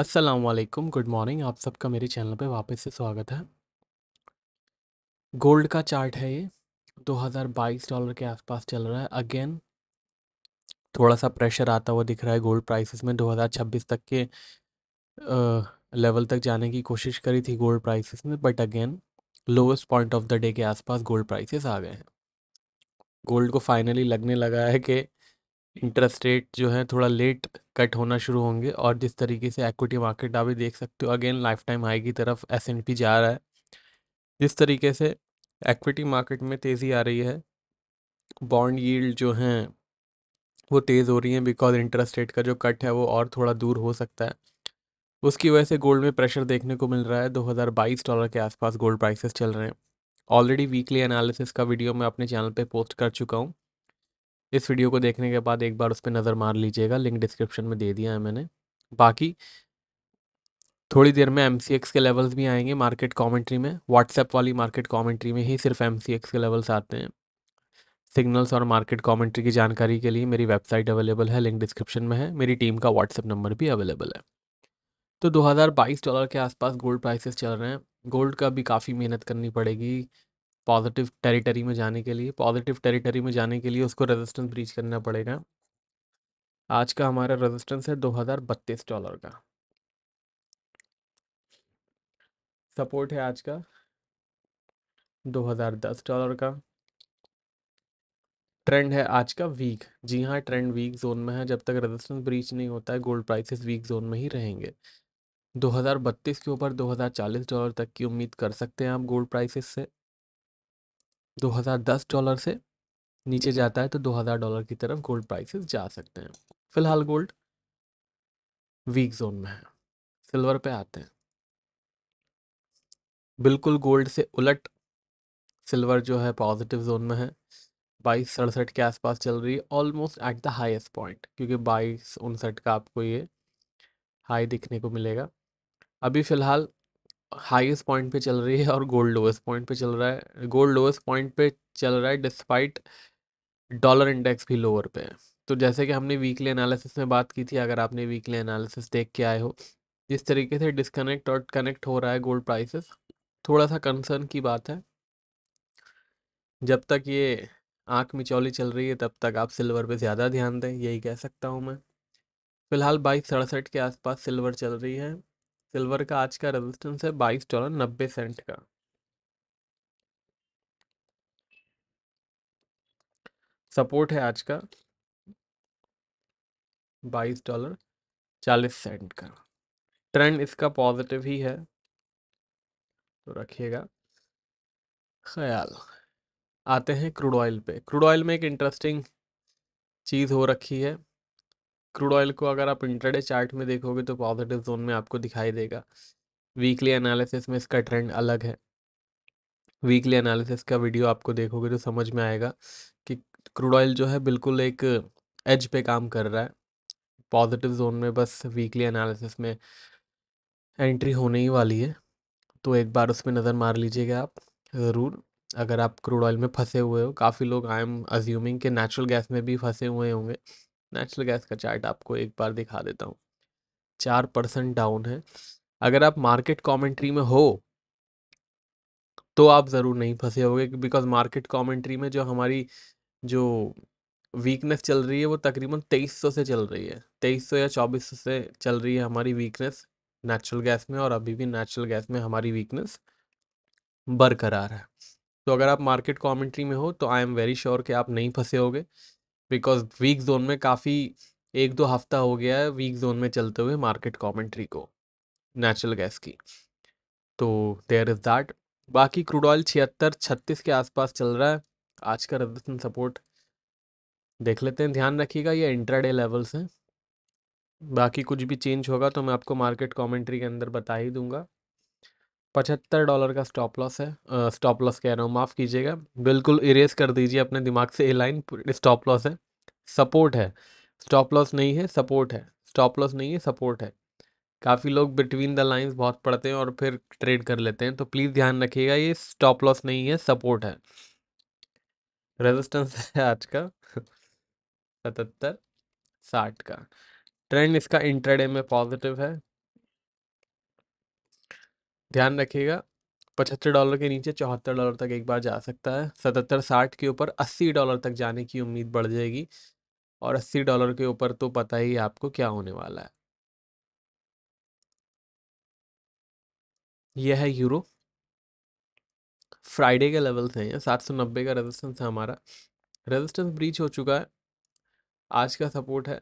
अस्सलाम वालेकुम good morning आप सबका मेरे चैनल पे वापस से स्वागत है गोल्ड का चार्ट है ये 2022 डॉलर के आसपास चल रहा है अगेन थोड़ा सा प्रेशर आता हुआ दिख रहा है गोल्ड प्राइसेस में 2026 तक के आ, लेवल तक जाने की कोशिश करी थी गोल्ड प्राइसेस में but again lowest point of the day के आसपास गोल्ड प्राइसेस आ गए हैं गोल्ड को फाइनली लगने लगा है कि इंटरेस्ट रेट जो है थोड़ा लेट कट होना शुरू होंगे और जिस तरीके से एक्विटी मार्केट आप देख सकते हो अगेन लाइफ टाइम हाई की तरफ एस एंड पी जा रहा है जिस तरीके से एक्विटी मार्केट में तेज़ी आ रही है बॉन्ड यील्ड जो हैं वो तेज़ हो रही हैं बिकॉज इंटरेस्ट रेट का जो कट है वो और थोड़ा दूर हो सकता है उसकी वजह से गोल्ड में प्रेशर देखने को मिल रहा है 2022 डॉलर के आसपास गोल्ड प्राइसेस चल रहे हैं ऑलरेडी वीकली एनालिसिस का वीडियो मैं अपने चैनल पे पोस्ट कर चुका हूँ इस वीडियो को देखने के बाद एक बार उस पर नज़र मार लीजिएगा लिंक डिस्क्रिप्शन में दे दिया है मैंने बाकी थोड़ी देर में एम के लेवल्स भी आएंगे मार्केट कॉमेंट्री में व्हाट्सएप वाली मार्केट कॉमेंट्री में ही सिर्फ एम के लेवल्स आते हैं सिग्नल्स और मार्केट कॉमेंट्री की जानकारी के लिए मेरी वेबसाइट अवेलेबल है लिंक डिस्क्रिप्शन में है मेरी टीम का व्हाट्सएप नंबर भी अवेलेबल है तो 2022 डॉलर के आसपास गोल्ड प्राइसेस चल रहे हैं गोल्ड का भी काफ़ी मेहनत करनी पड़ेगी पॉजिटिव टेरिटरी में जाने के लिए पॉजिटिव टेरिटरी में जाने के लिए उसको रेजिस्टेंस ब्रीच करना पड़ेगा आज का हमारा रेजिस्टेंस है दो हज़ार बत्तीस डॉलर का सपोर्ट है आज का दो हज़ार दस डॉलर का ट्रेंड है आज का वीक जी हाँ ट्रेंड वीक जोन में है जब तक रेजिस्टेंस ब्रीच नहीं होता है गोल्ड प्राइसेस वीक जोन में ही रहेंगे 2032 के ऊपर 2040 डॉलर तक की उम्मीद कर सकते हैं आप गोल्ड प्राइसेस से 2010 डॉलर से नीचे जाता है तो 2000 डॉलर की तरफ गोल्ड प्राइसेस जा सकते हैं फिलहाल गोल्ड वीक जोन में है सिल्वर पे आते हैं बिल्कुल गोल्ड से उलट सिल्वर जो है पॉजिटिव जोन में है बाईस सड़सठ के आसपास चल रही है almost at the highest point क्योंकि बाईस उनसठ का आपको ये हाई दिखने को मिलेगा अभी फ़िलहाल हाईएस्ट पॉइंट पे चल रही है और गोल्ड लोएस्ट पॉइंट पे चल रहा है गोल्ड लोएस्ट पॉइंट पे चल रहा है डिस्पाइट डॉलर इंडेक्स भी लोअर पे है तो जैसे कि हमने वीकली एनालिसिस में बात की थी अगर आपने वीकली एनालिसिस देख के आए हो जिस तरीके से डिसकनेक्ट और कनेक्ट हो रहा है गोल्ड प्राइसेस थोड़ा सा कंसर्न की बात है जब तक ये आँख मिचौली चल रही है तब तक आप सिल्वर पे ज़्यादा ध्यान दें यही कह सकता हूँ मैं फ़िलहाल बाईस सड़सठ के आसपास सिल्वर चल रही है सिल्वर का आज का रेजिस्टेंस है बाईस डॉलर नब्बे सेंट का सपोर्ट है आज का बाईस डॉलर चालीस सेंट का ट्रेंड इसका पॉजिटिव ही है तो रखिएगा ख्याल आते हैं क्रूड ऑयल पे क्रूड ऑयल में एक इंटरेस्टिंग चीज़ हो रखी है क्रूड ऑयल को अगर आप इंटरडे चार्ट में देखोगे तो पॉजिटिव जोन में आपको दिखाई देगा वीकली एनालिसिस में इसका ट्रेंड अलग है वीकली एनालिसिस का वीडियो आपको देखोगे तो समझ में आएगा कि क्रूड ऑयल जो है बिल्कुल एक एज पे काम कर रहा है पॉजिटिव जोन में बस वीकली एनालिसिस में एंट्री होने ही वाली है तो एक बार उस पर नज़र मार लीजिएगा आप ज़रूर अगर आप क्रूड ऑयल में फंसे हुए हो काफ़ी लोग आई एम अज्यूमिंग के नेचुरल गैस में भी फंसे हुए होंगे नेचुरल गैस का चार्ट आपको एक बार दिखा देता हूँ चार परसेंट डाउन है अगर आप मार्केट कमेंट्री में हो तो आप ज़रूर नहीं फंसे होगे बिकॉज मार्केट कमेंट्री में जो हमारी जो वीकनेस चल रही है वो तकरीबन तेईस सौ से चल रही है तेईस सौ या चौबीस सौ से चल रही है हमारी वीकनेस नेचुरल गैस में और अभी भी नेचुरल गैस में हमारी वीकनेस बरकरार है तो अगर आप मार्केट कमेंट्री में हो तो आई एम वेरी श्योर कि आप नहीं फंसे होगे बिकॉज वीक जोन में काफ़ी एक दो हफ्ता हो गया है वीक जोन में चलते हुए मार्केट कॉमेंट्री को नेचुरल गैस की तो देयर इज़ दैट बाकी क्रूड ऑयल छिहत्तर छत्तीस के आसपास चल रहा है आज का रजिस्टेंस सपोर्ट देख लेते हैं ध्यान रखिएगा ये इंट्राडे लेवल्स हैं बाकी कुछ भी चेंज होगा तो मैं आपको मार्केट कमेंट्री के अंदर बता ही दूंगा पचहत्तर डॉलर का स्टॉप लॉस है स्टॉप लॉस कह रहा हूँ माफ़ कीजिएगा बिल्कुल इरेज कर दीजिए अपने दिमाग से ए लाइन स्टॉप लॉस है सपोर्ट है स्टॉप लॉस नहीं है सपोर्ट है स्टॉप लॉस नहीं है सपोर्ट है काफ़ी लोग बिटवीन द लाइंस बहुत पढ़ते हैं और फिर ट्रेड कर लेते हैं तो प्लीज़ ध्यान रखिएगा ये स्टॉप लॉस नहीं है सपोर्ट है रेजिस्टेंस है आज का सतहत्तर साठ का ट्रेंड इसका इंटरडे में पॉजिटिव है ध्यान रखिएगा पचहत्तर डॉलर के नीचे चौहत्तर डॉलर तक एक बार जा सकता है सतहत्तर साठ के ऊपर अस्सी डॉलर तक जाने की उम्मीद बढ़ जाएगी और 80 डॉलर के ऊपर तो पता ही आपको क्या होने वाला है यह है यूरो फ्राइडे के से हैं सात सौ नब्बे का रेजिस्टेंस है हमारा रेजिस्टेंस ब्रीच हो चुका है आज का सपोर्ट है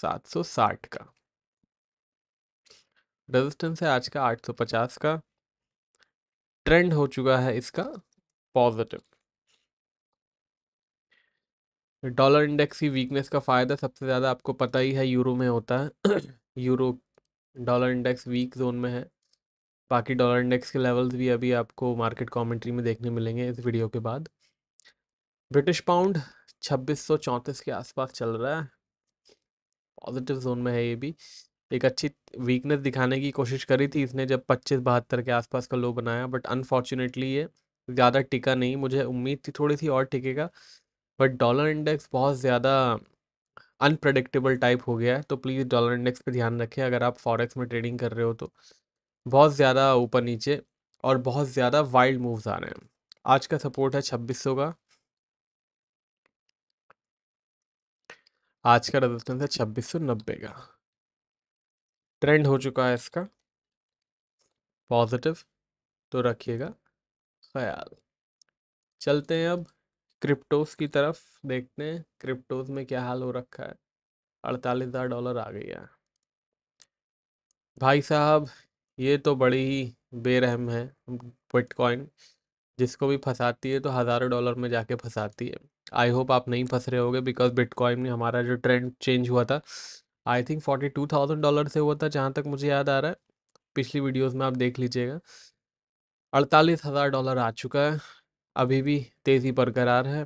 सात सौ साठ का रेजिस्टेंस है आज का आठ सौ पचास का ट्रेंड हो चुका है इसका पॉजिटिव डॉलर इंडेक्स की वीकनेस का फ़ायदा सबसे ज़्यादा आपको पता ही है यूरो में होता है euro dollar index weak zone में है बाकी डॉलर इंडेक्स के लेवल्स भी अभी आपको मार्केट कमेंट्री में देखने मिलेंगे इस वीडियो के बाद ब्रिटिश पाउंड छब्बीस सौ चौंतीस के आसपास चल रहा है पॉजिटिव जोन में है ये भी एक अच्छी वीकनेस दिखाने की कोशिश करी थी इसने जब पच्चीस बहत्तर के आसपास का लो बनाया बट अनफॉर्चुनेटली ये ज़्यादा टिका नहीं मुझे उम्मीद थी थोड़ी सी और टिकेगा बट डॉलर इंडेक्स बहुत ज़्यादा अनप्रडिक्टेबल टाइप हो गया है तो प्लीज़ डॉलर इंडेक्स पे ध्यान रखें अगर आप फॉरेक्स में ट्रेडिंग कर रहे हो तो बहुत ज़्यादा ऊपर नीचे और बहुत ज़्यादा वाइल्ड मूव्स आ रहे हैं आज का सपोर्ट है छब्बीस का आज का रेजिस्टेंस है छब्बीस सौ नब्बे का ट्रेंड हो चुका है इसका पॉजिटिव तो रखिएगा ख्याल चलते हैं अब क्रिप्टोस की तरफ देखते हैं क्रिप्टोज में क्या हाल हो रखा है अड़तालीस हज़ार डॉलर आ गया भाई साहब ये तो बड़ी ही बेरहम है बिटकॉइन जिसको भी फंसाती है तो हज़ारों डॉलर में जाके फंसाती है आई होप आप नहीं फंस रहे होगे बिकॉज बिटकॉइन में हमारा जो ट्रेंड चेंज हुआ था I think forty two thousand dollar से हुआ था जहाँ तक मुझे याद आ रहा है पिछली वीडियोस में आप देख लीजिएगा अड़तालीस हज़ार डॉलर आ चुका है अभी भी तेज़ी बरकरार है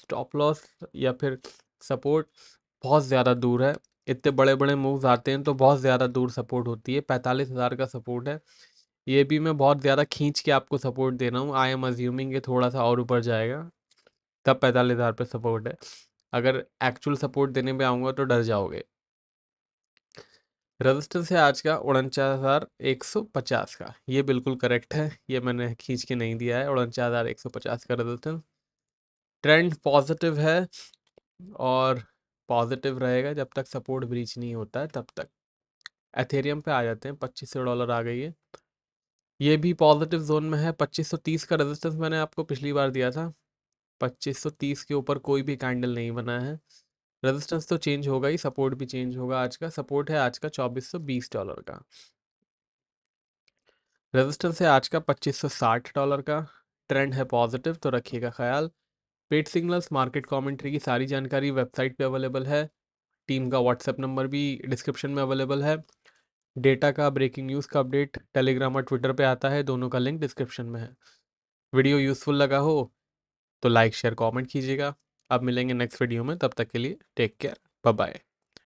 स्टॉप लॉस या फिर सपोर्ट बहुत ज़्यादा दूर है इतने बड़े बड़े मूव्स आते हैं तो बहुत ज़्यादा दूर सपोर्ट होती है पैंतालीस हज़ार का सपोर्ट है ये भी मैं बहुत ज़्यादा खींच के आपको सपोर्ट दे रहा हूँ आई एम अज्यूमिंग ये थोड़ा सा और ऊपर जाएगा तब पैंतालीस हज़ार पर सपोर्ट है अगर एक्चुअल सपोर्ट देने में आऊँगा तो डर जाओगे रजिस्टेंस है आज का उनचास हज़ार एक सौ पचास का ये बिल्कुल करेक्ट है ये मैंने खींच के नहीं दिया है उनचास हज़ार एक सौ पचास का रेजिस्टेंस ट्रेंड पॉजिटिव है और पॉजिटिव रहेगा जब तक सपोर्ट ब्रीच नहीं होता है तब तक एथेरियम पे आ जाते हैं पच्चीस सौ डॉलर आ गई है ये भी पॉजिटिव जोन में है पच्चीस सौ तीस का रेजिस्टेंस मैंने आपको पिछली बार दिया था पच्चीस सौ तीस के ऊपर कोई भी कैंडल नहीं बना है रेजिस्टेंस तो चेंज होगा ही सपोर्ट भी चेंज होगा आज का सपोर्ट है आज का 2420 डॉलर का रेजिस्टेंस है आज का 2560 डॉलर का ट्रेंड है पॉजिटिव तो रखिएगा ख्याल पेड सिग्नल्स मार्केट कमेंट्री की सारी जानकारी वेबसाइट पे अवेलेबल है टीम का व्हाट्सएप नंबर भी डिस्क्रिप्शन में अवेलेबल है डेटा का ब्रेकिंग न्यूज़ का अपडेट टेलीग्राम और ट्विटर पे आता है दोनों का लिंक डिस्क्रिप्शन में है वीडियो यूज़फुल लगा हो तो लाइक शेयर कमेंट कीजिएगा अब मिलेंगे नेक्स्ट वीडियो में तब तक के लिए टेक केयर बाय